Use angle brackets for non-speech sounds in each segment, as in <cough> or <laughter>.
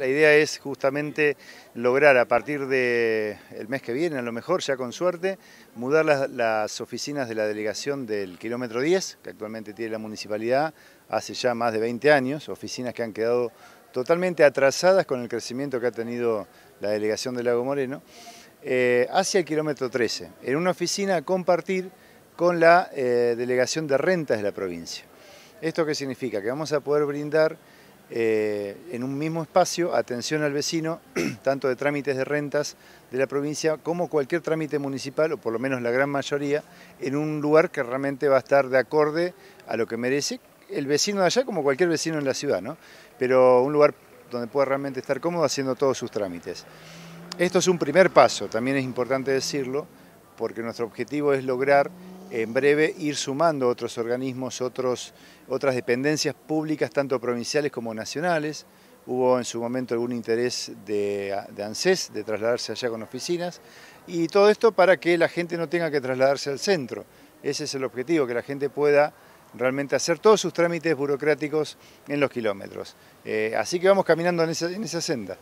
La idea es justamente lograr a partir del mes que viene, a lo mejor ya con suerte, mudar las, oficinas de la delegación del kilómetro 10, que actualmente tiene la municipalidad, hace ya más de 20 años, oficinas que han quedado totalmente atrasadas con el crecimiento que ha tenido la delegación del Lago Moreno, eh, hacia el kilómetro 13, en una oficina a compartir con la eh, delegación de rentas de la provincia. ¿Esto qué significa? Que vamos a poder brindar eh, en un mismo espacio atención al vecino, <clears throat> tanto de trámites de rentas de la provincia como cualquier trámite municipal, o por lo menos la gran mayoría, en un lugar que realmente va a estar de acorde a lo que merece el vecino de allá como cualquier vecino en la ciudad, ¿no? Pero un lugar donde pueda realmente estar cómodo haciendo todos sus trámites. Esto es un primer paso, también es importante decirlo, porque nuestro objetivo es lograr en breve ir sumando otros organismos, otros, otras dependencias públicas, tanto provinciales como nacionales. Hubo en su momento algún interés de, ANSES de trasladarse allá con oficinas y todo esto para que la gente no tenga que trasladarse al centro. Ese es el objetivo, que la gente pueda realmente hacer todos sus trámites burocráticos en los kilómetros. Eh, así que vamos caminando en esa, en esa senda.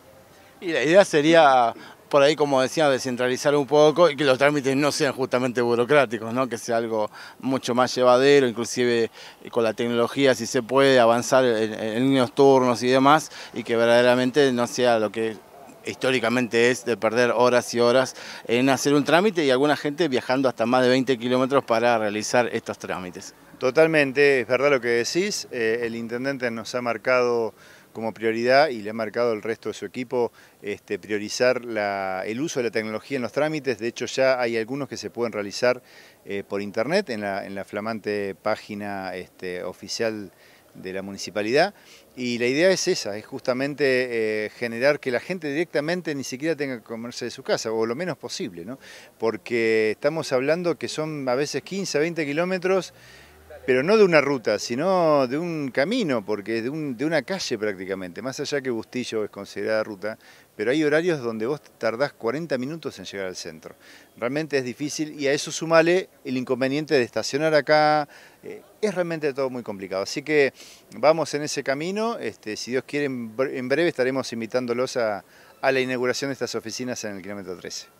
Y la idea sería por ahí, como decía, descentralizar un poco y que los trámites no sean justamente burocráticos, ¿no? que sea algo mucho más llevadero, inclusive con la tecnología, si se puede, avanzar en, en turnos y demás, y que verdaderamente no sea lo que históricamente es de perder horas y horas en hacer un trámite y alguna gente viajando hasta más de 20 kilómetros para realizar estos trámites. Totalmente, es verdad lo que decís, eh, el intendente nos ha marcado como prioridad y le ha marcado el resto de su equipo este, priorizar el uso de la tecnología en los trámites. De hecho, ya hay algunos que se pueden realizar eh, por internet en la, flamante página este, oficial de la municipalidad. Y la idea es esa, es justamente eh, generar que la gente directamente ni siquiera tenga que comerse de su casa, o lo menos posible, Porque estamos hablando que son a veces 15 20 kilómetros pero no de una ruta, sino de un camino, porque es de, una calle prácticamente, más allá que Bustillo es considerada ruta, pero hay horarios donde vos tardás 40 minutos en llegar al centro. Realmente es difícil y a eso sumale el inconveniente de estacionar acá, eh, es realmente todo muy complicado. Así que vamos en ese camino, este, si Dios quiere en breve estaremos invitándolos a, a la inauguración de estas oficinas en el kilómetro 13.